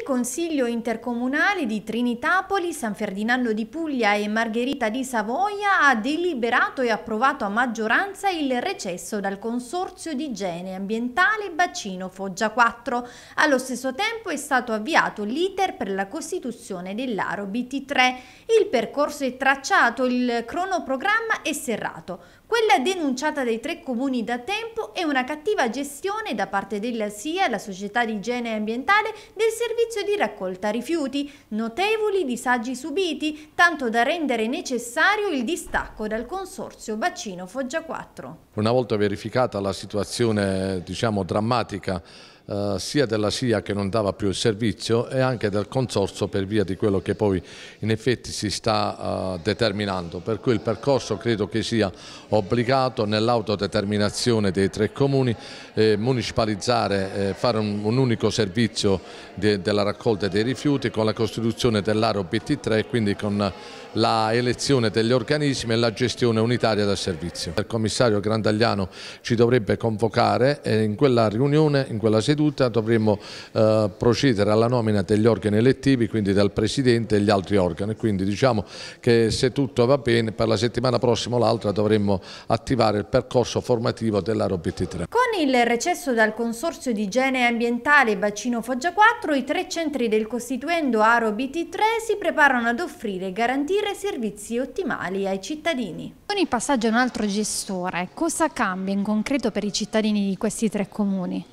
Il Consiglio intercomunale di Trinitapoli, San Ferdinando di Puglia e Margherita di Savoia ha deliberato e approvato a maggioranza il recesso dal Consorzio di Igiene Ambientale Bacino Foggia 4. Allo stesso tempo è stato avviato l'iter per la costituzione dell'Aro BT3. Il percorso è tracciato, il cronoprogramma è serrato. Quella denunciata dai tre comuni da tempo è una cattiva gestione da parte della SIA, la Società di Igiene Ambientale, del servizio servizio di raccolta rifiuti, notevoli disagi subiti, tanto da rendere necessario il distacco dal consorzio Bacino Foggia 4. Una volta verificata la situazione diciamo, drammatica eh, sia della SIA che non dava più il servizio e anche del consorzio per via di quello che poi in effetti si sta eh, determinando. Per cui il percorso credo che sia obbligato nell'autodeterminazione dei tre comuni, eh, municipalizzare, fare un, un, unico servizio de, della raccolta dei rifiuti con la costituzione dell'area BT3 quindi con la elezione degli organismi e la gestione unitaria del servizio. Il commissario Grandagliano ci dovrebbe convocare e in quella riunione, in quella sede seduta dovremo eh, procedere alla nomina degli organi elettivi, quindi dal Presidente e gli altri organi. Quindi diciamo che se tutto va bene per la settimana prossima o l'altra dovremmo attivare il percorso formativo dell'Aerobt3. Con il recesso dal Consorzio di Igiene Ambientale Bacino Foggia 4, i tre centri del Costituendo Aro BT3 si preparano ad offrire e garantire servizi ottimali ai cittadini. Con il passaggio a un altro gestore, cosa cambia in concreto per i cittadini di questi tre comuni?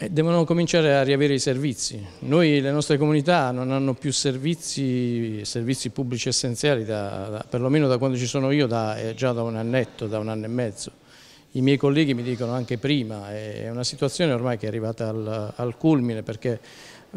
Eh, devono cominciare a riavere i servizi. Noi, le nostre comunità, non hanno più servizi, servizi pubblici essenziali, da, da, perlomeno da quando ci sono io, da, eh, già da un annetto, da un anno e mezzo. I miei colleghi mi dicono anche prima, è una situazione ormai che è arrivata al, al culmine perché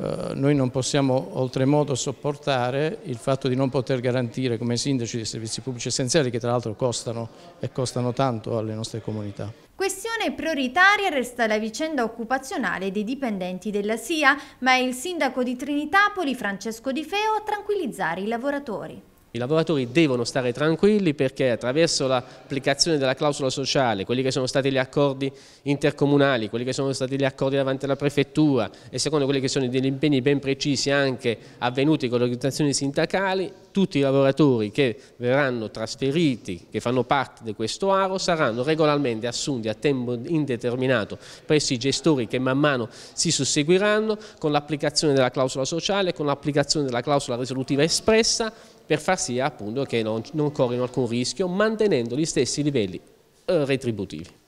eh, noi non possiamo oltremodo sopportare il fatto di non poter garantire come sindaci dei servizi pubblici essenziali che tra l'altro costano e costano tanto alle nostre comunità. Questione prioritaria resta la vicenda occupazionale dei dipendenti della SIA, ma è il sindaco di Trinitapoli, Francesco Di Feo, a tranquillizzare i lavoratori. I lavoratori devono stare tranquilli perché attraverso l'applicazione della clausola sociale, quelli che sono stati gli accordi intercomunali, quelli che sono stati gli accordi davanti alla prefettura e secondo quelli che sono degli impegni ben precisi anche avvenuti con le organizzazioni sindacali, tutti i lavoratori che verranno trasferiti, che fanno parte di questo aro, saranno regolarmente assunti a tempo indeterminato presso i gestori che man mano si susseguiranno con l'applicazione della clausola sociale, con l'applicazione della clausola risolutiva espressa per far sì appunto che non, non corrino alcun rischio mantenendo gli stessi livelli eh, retributivi.